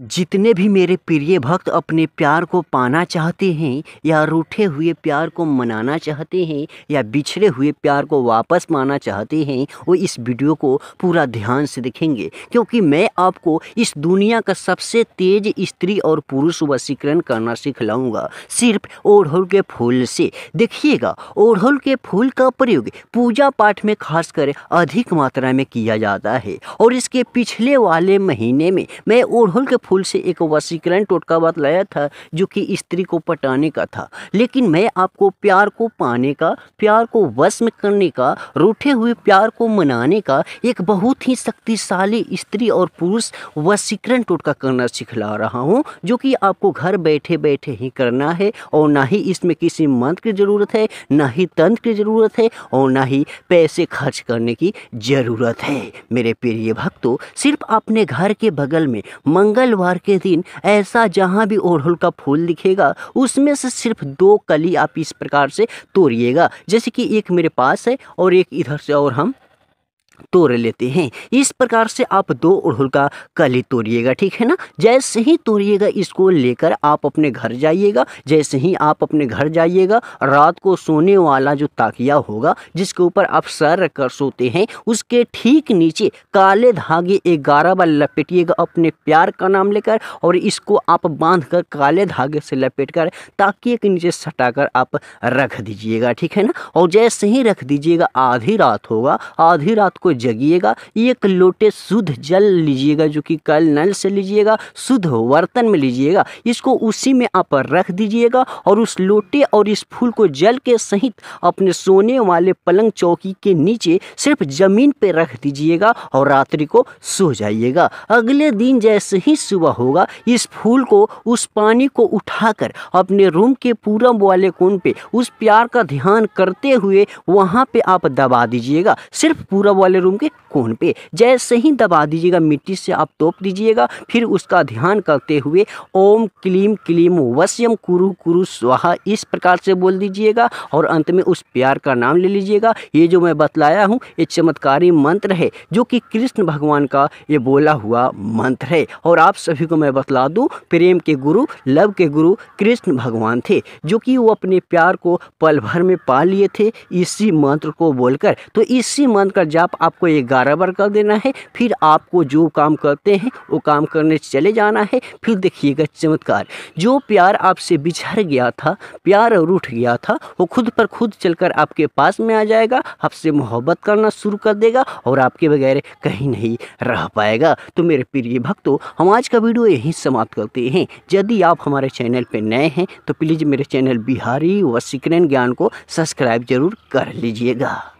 जितने भी मेरे प्रिय भक्त अपने प्यार को पाना चाहते हैं या रूठे हुए प्यार को मनाना चाहते हैं या बिछड़े हुए प्यार को वापस माना चाहते हैं वो इस वीडियो को पूरा ध्यान से देखेंगे क्योंकि मैं आपको इस दुनिया का सबसे तेज स्त्री और पुरुष वशीकरण करना सिखलाऊंगा सिर्फ ओढ़ोल के फूल से देखिएगा ओढ़ोल के फूल का प्रयोग पूजा पाठ में खासकर अधिक मात्रा में किया जाता है और इसके पिछले वाले महीने में मैं ओढ़ोल के फूल से एक वसीकरण टोटका बात लाया था जो कि स्त्री को पटाने का था लेकिन मैं आपको प्यार को पाने का प्यार को वश में करने का रूठे हुए प्यार को मनाने का एक बहुत ही शक्तिशाली स्त्री और पुरुष वसीकरण टोटका करना सिखला रहा हूँ जो कि आपको घर बैठे बैठे ही करना है और ना ही इसमें किसी मंत्र की ज़रूरत है ना ही तंत्र की ज़रूरत है और ना ही पैसे खर्च करने की ज़रूरत है मेरे प्रिय भक्तों सिर्फ अपने घर के बगल में मंगल मंगलवार के दिन ऐसा जहाँ भी ओढ़ोल का फूल दिखेगा उसमें से सिर्फ दो कली आप इस प्रकार से तोड़िएगा जैसे कि एक मेरे पास है और एक इधर से और हम तोड़ लेते हैं इस प्रकार से आप दो उड़हुल का कली तोड़िएगा ठीक है ना जैसे ही तोड़िएगा इसको लेकर आप अपने घर जाइएगा जैसे ही आप अपने घर जाइएगा रात को सोने वाला जो ताकिया होगा जिसके ऊपर आप सर रखकर सोते हैं उसके ठीक नीचे काले धागे एक ग्यारह बार लपेटिएगा अपने प्यार का नाम लेकर और इसको आप बांध कर काले धागे से लपेट कर ताकिए के नीचे सटा कर आप रख दीजिएगा ठीक है ना और जैसे ही रख दीजिएगा आधी रात होगा आधी रात आपको जगिएगा एक लोटे शुद्ध जल लीजिएगा जो कि कल नल से लीजिएगा शुद्ध बर्तन में लीजिएगा इसको उसी में आप रख दीजिएगा और उस लोटे और इस फूल को जल के सहित अपने सोने वाले पलंग चौकी के नीचे सिर्फ ज़मीन पर रख दीजिएगा और रात्रि को सो जाइएगा अगले दिन जैसे ही सुबह होगा इस फूल को उस पानी को उठाकर अपने रूम के पूरब वाले कोण पे उस प्यार का ध्यान करते हुए वहां पे आप दबा दीजिएगा सिर्फ पूरब वाले वाले रूम के कोन पे जैसे ही दबा दीजिएगा मिट्टी से आप तोप दीजिएगा फिर उसका ध्यान करते हुए ओम क्लीम क्लीम वश्यम कुरु कुरु स्वाहा इस प्रकार से बोल दीजिएगा और अंत में उस प्यार का नाम ले लीजिएगा ये जो मैं बतलाया हूँ ये चमत्कारी मंत्र है जो कि कृष्ण भगवान का ये बोला हुआ मंत्र है और आप सभी को मैं बतला दूँ प्रेम के गुरु लव के गुरु कृष्ण भगवान थे जो कि वो अपने प्यार को पल भर में पा लिए थे इसी मंत्र को बोलकर तो इसी मंत्र का जाप आपको ये ग्यारह बार कर देना है फिर आपको जो काम करते हैं वो काम करने चले जाना है फिर देखिएगा चमत्कार जो प्यार आपसे बिछड़ गया था प्यार रूठ गया था वो खुद पर खुद चलकर आपके पास में आ जाएगा आपसे मोहब्बत करना शुरू कर देगा और आपके बगैर कहीं नहीं रह पाएगा तो मेरे प्रिय भक्तों हम आज का वीडियो यहीं समाप्त करते हैं यदि आप हमारे चैनल पर नए हैं तो प्लीज़ मेरे चैनल बिहारी व सिकरन ज्ञान को सब्सक्राइब जरूर कर लीजिएगा